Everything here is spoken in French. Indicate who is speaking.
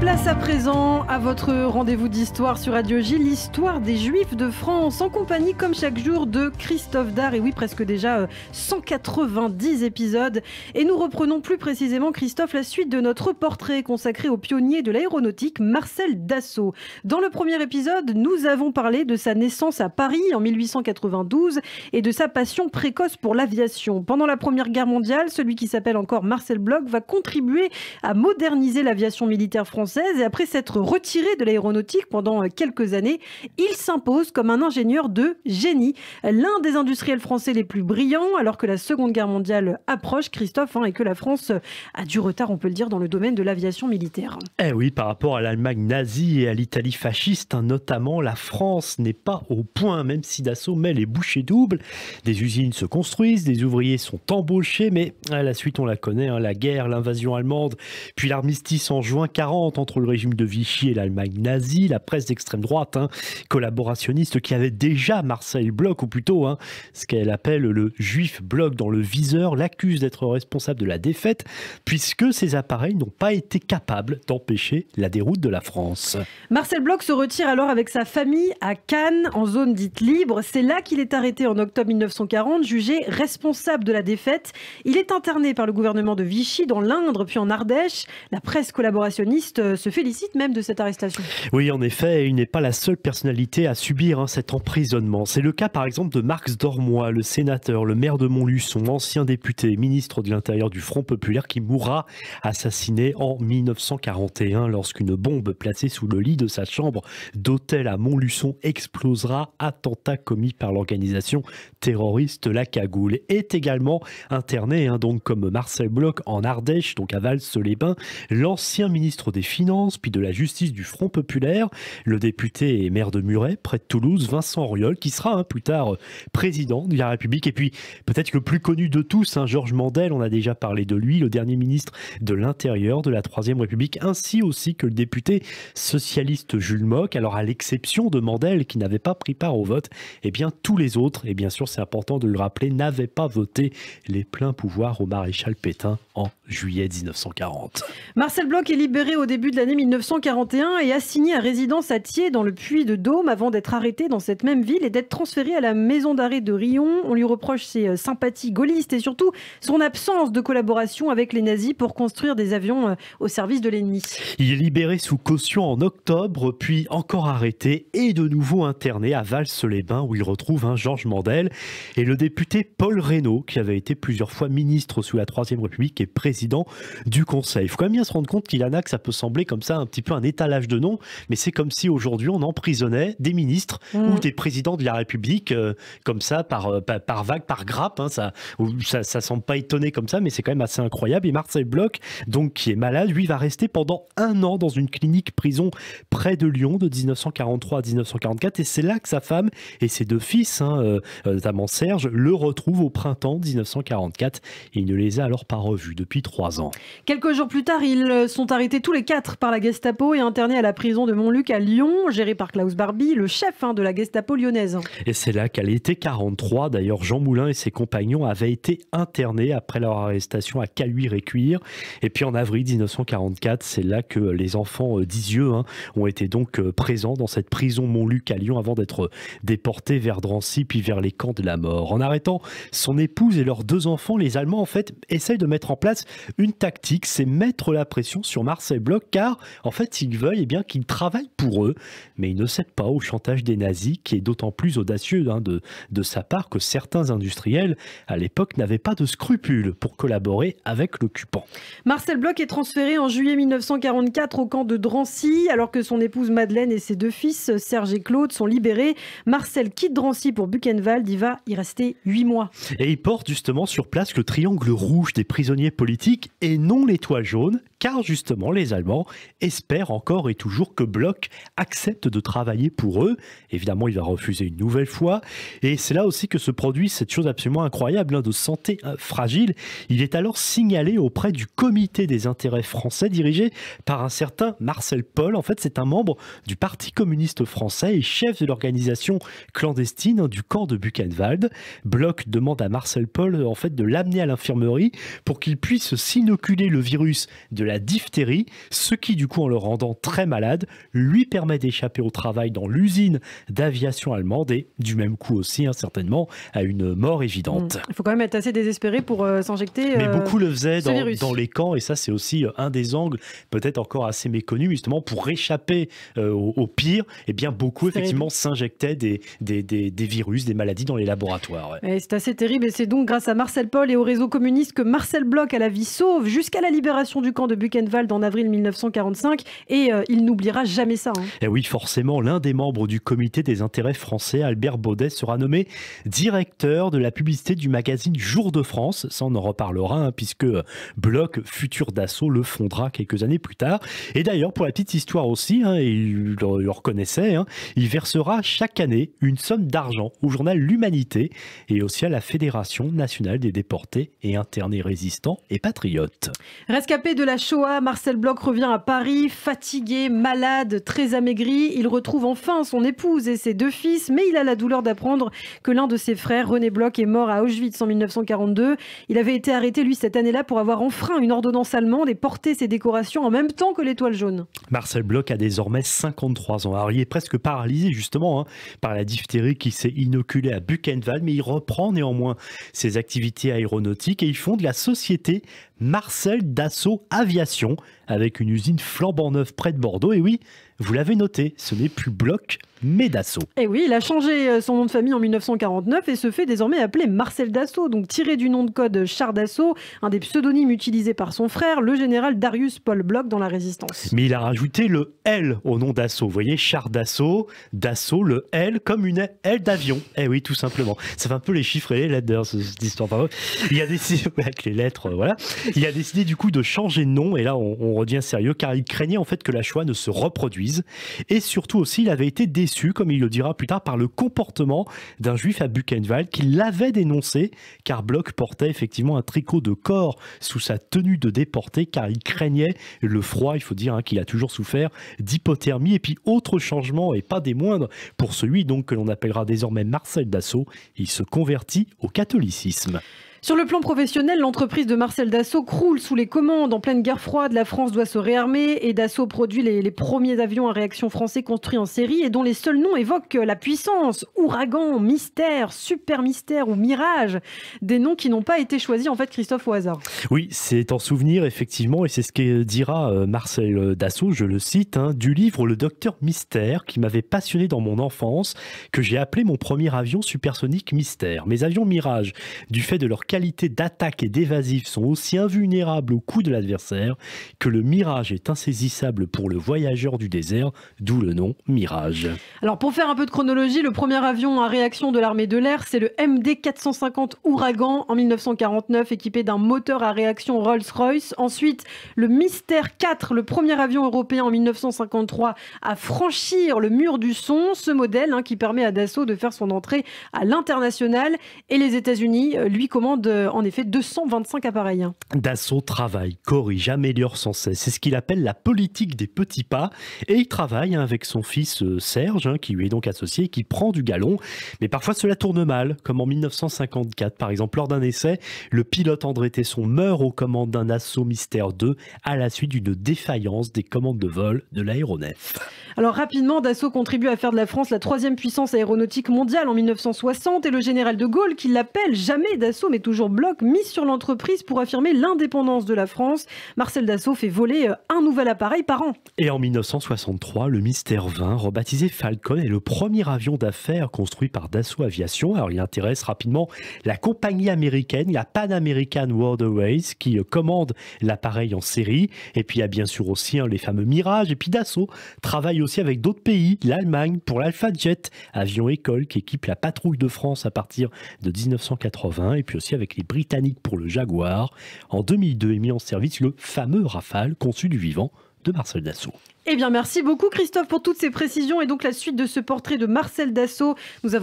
Speaker 1: place à présent à votre rendez-vous d'histoire sur Radio J, l'histoire des Juifs de France, en compagnie comme chaque jour de Christophe Dard. Et oui, presque déjà 190 euh, épisodes. Et nous reprenons plus précisément, Christophe, la suite de notre portrait consacré au pionnier de l'aéronautique, Marcel Dassault. Dans le premier épisode, nous avons parlé de sa naissance à Paris en 1892 et de sa passion précoce pour l'aviation. Pendant la Première Guerre mondiale, celui qui s'appelle encore Marcel Bloch va contribuer à moderniser l'aviation militaire française et après s'être retiré de l'aéronautique pendant euh, quelques années, il s'impose comme un ingénieur de génie, l'un des industriels français les plus brillants alors que la Seconde Guerre mondiale approche, Christophe, hein, et que la France euh, a du retard, on peut le dire, dans le domaine de l'aviation militaire.
Speaker 2: Eh oui, par rapport à l'Allemagne nazie et à l'Italie fasciste, hein, notamment, la France n'est pas au point, même si Dassault met les bouchées doubles. Des usines se construisent, des ouvriers sont embauchés, mais à la suite, on la connaît, hein, la guerre, l'invasion allemande, puis l'armistice en juin 40 entre le régime de Vichy et l'Allemagne nazie, la presse d'extrême droite hein, collaborationniste qui avait déjà Marcel Bloc, ou plutôt hein, ce qu'elle appelle le juif Bloc dans le viseur, l'accuse d'être responsable de la défaite, puisque ses appareils n'ont pas été capables d'empêcher la déroute de la France.
Speaker 1: Marcel Bloch se retire alors avec sa famille à Cannes, en zone dite libre. C'est là qu'il est arrêté en octobre 1940, jugé responsable de la défaite. Il est interné par le gouvernement de Vichy dans l'Indre, puis en Ardèche. La presse collaborationniste euh, se félicite même de cette arrestation.
Speaker 2: Oui, en effet, il n'est pas la seule personnalité à subir hein, cet emprisonnement. C'est le cas par exemple de Marx Dormois, le sénateur, le maire de Montluçon, ancien député ministre de l'Intérieur du Front Populaire qui mourra assassiné en 1941 lorsqu'une bombe placée sous le lit de sa chambre d'hôtel à Montluçon explosera, attentat commis par l'organisation terroriste La Cagoule. Est également interné, hein, donc comme Marcel Bloch en Ardèche, donc à val les bains l'ancien ministre des Finances, puis de la Justice du Front Populaire, le député et maire de Muret, près de Toulouse, Vincent Auriol, qui sera hein, plus tard euh, président de la République. Et puis, peut-être le plus connu de tous, hein, Georges Mandel, on a déjà parlé de lui, le dernier ministre de l'Intérieur de la Troisième République, ainsi aussi que le député socialiste Jules Mock. Alors, à l'exception de Mandel, qui n'avait pas pris part au vote, eh bien, tous les autres, et bien sûr, c'est important de le rappeler, n'avaient pas voté les pleins pouvoirs au maréchal Pétain en juillet 1940.
Speaker 1: Marcel Bloch est libéré au début de l'année 1941 et assigné à résidence à Thiers dans le Puy de Dôme avant d'être arrêté dans cette même ville et d'être transféré à la maison d'arrêt de Rion. On lui reproche ses euh, sympathies gaullistes et surtout son absence de collaboration avec les nazis pour construire des avions euh, au service de l'ennemi.
Speaker 2: Il est libéré sous caution en octobre, puis encore arrêté et de nouveau interné à val les bains où il retrouve un Georges Mandel et le député Paul Reynaud qui avait été plusieurs fois ministre sous la Troisième République et président président du Conseil. Il faut quand même bien se rendre compte qu'il en a que ça peut sembler comme ça un petit peu un étalage de noms, mais c'est comme si aujourd'hui on emprisonnait des ministres mm. ou des présidents de la République euh, comme ça, par, euh, par, vague, par grappe. Hein, ça, ça, ça semble pas étonné comme ça, mais c'est quand même assez incroyable. Et Marcel Bloch, donc qui est malade, lui va rester pendant un an dans une clinique prison près de Lyon de 1943 à 1944. Et c'est là que sa femme et ses deux fils, hein, euh, notamment Serge, le retrouvent au printemps 1944. il ne les a alors pas revus depuis trois ans.
Speaker 1: Quelques jours plus tard, ils sont arrêtés tous les quatre par la Gestapo et internés à la prison de Montluc à Lyon, gérée par Klaus Barbie, le chef hein, de la Gestapo lyonnaise.
Speaker 2: Et c'est là qu'à l'été 43, d'ailleurs, Jean Moulin et ses compagnons avaient été internés après leur arrestation à Caluire et Cuire. Et puis en avril 1944, c'est là que les enfants euh, d'Isieux hein, ont été donc euh, présents dans cette prison Montluc à Lyon avant d'être déportés vers Drancy puis vers les camps de la mort. En arrêtant son épouse et leurs deux enfants, les Allemands en fait essayent de mettre en place une tactique, c'est mettre la pression sur Marcel Bloch, car en fait, ils veulent, qu'il eh bien, qu'il travaille pour eux, mais il ne cède pas au chantage des nazis, qui est d'autant plus audacieux hein, de, de sa part que certains industriels, à l'époque, n'avaient pas de scrupules pour collaborer avec l'occupant.
Speaker 1: Marcel Bloch est transféré en juillet 1944 au camp de Drancy, alors que son épouse Madeleine et ses deux fils, Serge et Claude, sont libérés. Marcel quitte Drancy pour Buchenwald, il va y rester huit mois.
Speaker 2: Et il porte justement sur place le triangle rouge des prisonniers politiques et non les toits jaunes car justement les Allemands espèrent encore et toujours que Bloch accepte de travailler pour eux. Évidemment, il va refuser une nouvelle fois, et c'est là aussi que se produit cette chose absolument incroyable hein, de santé euh, fragile. Il est alors signalé auprès du comité des intérêts français dirigé par un certain Marcel Paul. En fait, c'est un membre du Parti communiste français et chef de l'organisation clandestine hein, du camp de Buchenwald. Bloch demande à Marcel Paul en fait de l'amener à l'infirmerie pour qu'il puisse s'inoculer le virus de la la diphtérie, ce qui du coup en le rendant très malade lui permet d'échapper au travail dans l'usine d'aviation allemande et du même coup aussi incertainement hein, certainement à une mort évidente.
Speaker 1: Mmh. Il faut quand même être assez désespéré pour euh, s'injecter. mais euh, beaucoup le faisaient dans, les
Speaker 2: camps et ça c'est aussi euh, un des angles peut-être encore assez méconnu justement pour échapper au, pire. Et eh bien beaucoup effectivement s'injectaient des, des, virus, des maladies
Speaker 1: dans les laboratoires. et C'est assez terrible et c'est donc grâce à Marcel Paul et au réseau communiste que Marcel Bloch à la vie sauve jusqu'à la libération du camp de Buchenwald en avril 1945 et euh, il n'oubliera jamais ça. Et hein.
Speaker 2: eh oui, forcément, l'un des membres du comité des intérêts français, Albert Baudet, sera nommé directeur de la publicité du magazine Jour de France. Ça, on en reparlera, hein, puisque euh, Bloc futur d'assaut, le fondera quelques années plus tard. Et d'ailleurs, pour la petite histoire aussi, hein, il le reconnaissait, il versera chaque année une somme d'argent au journal L'Humanité et aussi à la Fédération nationale des déportés et internés résistants et patriotes.
Speaker 1: Rescapé de la Marcel Bloch revient à Paris, fatigué, malade, très amaigri. Il retrouve enfin son épouse et ses deux fils, mais il a la douleur d'apprendre que l'un de ses frères, René Bloch, est mort à Auschwitz en 1942. Il avait été arrêté, lui, cette année-là pour avoir enfreint une ordonnance allemande et porté ses décorations en même temps que l'étoile jaune.
Speaker 2: Marcel Bloch a désormais 53 ans. Alors, il est presque paralysé, justement, hein, par la diphtérie qui s'est inoculée à Buchenwald, mais il reprend néanmoins ses activités aéronautiques et il fonde la société Marcel Dassault Aviation Merci avec une usine flambant neuve près de Bordeaux. Et oui, vous l'avez noté, ce n'est plus Bloch, mais Dassault.
Speaker 1: Et eh oui, il a changé euh, son nom de famille en 1949 et se fait désormais appeler Marcel Dassault, donc tiré du nom de code Char Dassault, un des pseudonymes utilisés par son frère, le général Darius Paul Bloch dans la Résistance.
Speaker 2: Mais il a rajouté le L au nom Dassault. Vous voyez, Char Dassault, Dassault, le L comme une L d'avion. Et eh oui, tout simplement. Ça fait un peu les chiffres et les lettres cette histoire. il a décidé, avec les lettres, euh, voilà. Il a décidé du coup de changer de nom et là, on sérieux car il craignait en fait que la Shoah ne se reproduise. Et surtout aussi, il avait été déçu, comme il le dira plus tard, par le comportement d'un juif à Buchenwald qui l'avait dénoncé car Bloch portait effectivement un tricot de corps sous sa tenue de déporté car il craignait le froid, il faut dire hein, qu'il a toujours souffert d'hypothermie. Et puis autre changement, et pas des moindres, pour celui donc que l'on appellera désormais Marcel Dassault, il se convertit au catholicisme.
Speaker 1: Sur le plan professionnel, l'entreprise de Marcel Dassault croule sous les commandes. En pleine guerre froide, la France doit se réarmer et Dassault produit les, premiers avions à réaction français construits en série et dont les seuls noms évoquent la puissance, ouragan, mystère, super mystère ou mirage. Des noms qui n'ont pas été choisis, en fait, Christophe, au hasard. Oui,
Speaker 2: c'est en souvenir, effectivement, et c'est ce que dira euh, Marcel Dassault, je le cite, hein, du livre Le Docteur Mystère, qui m'avait passionné dans mon enfance, que j'ai appelé mon premier avion supersonique mystère. Mes avions mirage, du fait de leur qualités d'attaque et d'évasif sont aussi invulnérables au coup de l'adversaire que le mirage est insaisissable pour le voyageur du désert, d'où le nom Mirage.
Speaker 1: Alors pour faire un peu de chronologie, le premier avion à réaction de l'armée de l'air, c'est le MD-450 Ouragan en 1949, équipé d'un moteur à réaction Rolls-Royce. Ensuite, le Mystère 4, le premier avion européen en 1953 à franchir le mur du son, ce modèle hein, qui permet à Dassault de faire son entrée à l'international et les États-Unis euh, lui commandent en effet 225 appareils. Hein.
Speaker 2: Dassault travaille, corrige, améliore sans cesse. C'est ce qu'il appelle la politique des petits pas. Et il travaille hein, avec son fils euh, Serge, hein, qui lui est donc associé, qui prend du galon. Mais parfois cela tourne mal, comme en 1954 par exemple. Lors d'un essai, le pilote André Tesson meurt aux commandes d'un assaut Mystère 2 à la suite d'une défaillance des commandes de vol de l'aéronef.
Speaker 1: Alors rapidement, Dassault contribue à faire de la France la troisième puissance aéronautique mondiale en 1960 et le général de Gaulle, qui l'appelle jamais Dassault mais toujours toujours bloc mis sur l'entreprise pour affirmer l'indépendance de la France. Marcel Dassault fait voler euh, un nouvel appareil par an.
Speaker 2: Et en 1963, le Mystère 20, rebaptisé Falcon, est le premier avion d'affaires construit par Dassault Aviation. Alors il intéresse rapidement la compagnie américaine, la Pan American World Airways, qui euh, commande l'appareil en série. Et puis il y a bien sûr aussi hein, les fameux Mirage. Et puis Dassault travaille aussi avec d'autres pays, l'Allemagne pour l'Alpha Jet, avion école qui équipe la patrouille de France à partir de 1980. Et puis aussi avec les Britanniques pour le Jaguar. En 2002 est mis en service le fameux Rafale conçu du vivant de Marcel Dassault.
Speaker 1: Eh bien, merci beaucoup Christophe pour toutes ces précisions et donc la suite de ce portrait de Marcel Dassault. Nous avons